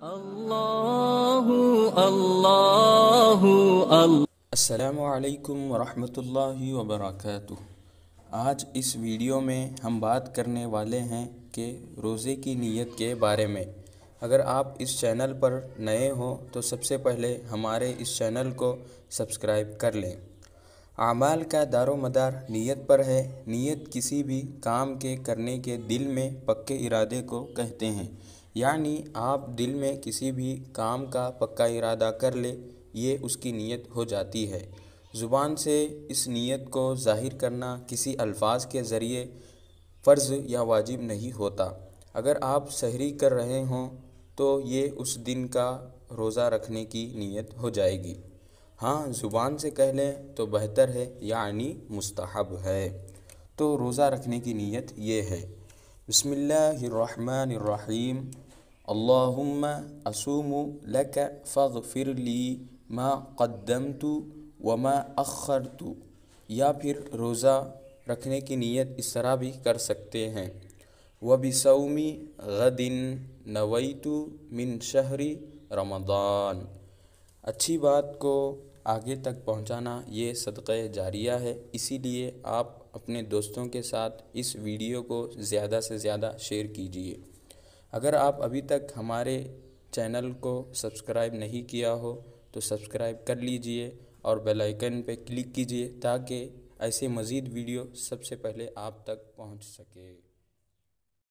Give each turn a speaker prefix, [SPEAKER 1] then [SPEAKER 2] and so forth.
[SPEAKER 1] असलकम वरहमतुल्लाहि वबरकatuह आज इस वीडियो में हम बात करने वाले हैं कि रोज़े की नीयत के बारे में अगर आप इस चैनल पर नए हो तो सबसे पहले हमारे इस चैनल को सब्सक्राइब कर लें आमाल का दारो मदार नीयत पर है नीयत किसी भी काम के करने के दिल में पक्के इरादे को कहते हैं यानी आप दिल में किसी भी काम का पक्का इरादा कर ले ये उसकी नीयत हो जाती है ज़ुबान से इस नीयत को ज़ाहिर करना किसी अल्फाज के ज़रिए फ़र्ज़ या वाजिब नहीं होता अगर आप सहरी कर रहे हों तो ये उस दिन का रोज़ा रखने की नीयत हो जाएगी हाँ ज़ुबान से कह लें तो बेहतर है यानी मुस्तहब है तो रोज़ा रखने की नीयत ये है बसमीम اللهم أصوم لك فاغفر ली ما قدمت वमा अखर तू या फिर रोज़ा रखने की नीयत इस तरह भी कर सकते हैं व बिसौमी गदिन नवैतु मिन शहरी रमदान अच्छी बात को आगे तक पहुंचाना ये सदक़ जारिया है इसीलिए आप अपने दोस्तों के साथ इस वीडियो को ज़्यादा से ज़्यादा शेयर कीजिए अगर आप अभी तक हमारे चैनल को सब्सक्राइब नहीं किया हो तो सब्सक्राइब कर लीजिए और बेल आइकन पे क्लिक कीजिए ताकि ऐसे मज़ीद वीडियो सबसे पहले आप तक पहुंच सके